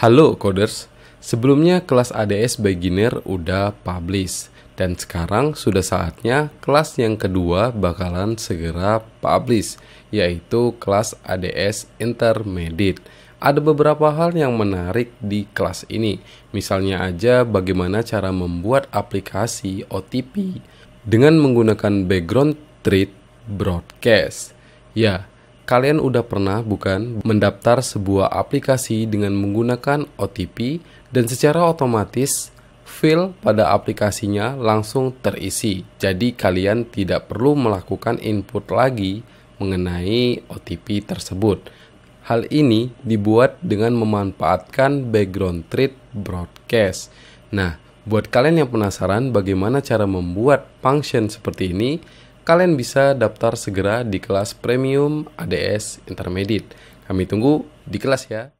Halo coders, sebelumnya kelas ADS beginner udah publish dan sekarang sudah saatnya kelas yang kedua bakalan segera publish yaitu kelas ADS Intermediate. Ada beberapa hal yang menarik di kelas ini. Misalnya aja bagaimana cara membuat aplikasi OTP dengan menggunakan background thread broadcast. Ya, Kalian udah pernah bukan mendaftar sebuah aplikasi dengan menggunakan OTP dan secara otomatis field pada aplikasinya langsung terisi. Jadi kalian tidak perlu melakukan input lagi mengenai OTP tersebut. Hal ini dibuat dengan memanfaatkan background thread broadcast. Nah, buat kalian yang penasaran bagaimana cara membuat function seperti ini, kalian bisa daftar segera di kelas premium ADS Intermediate. Kami tunggu di kelas ya.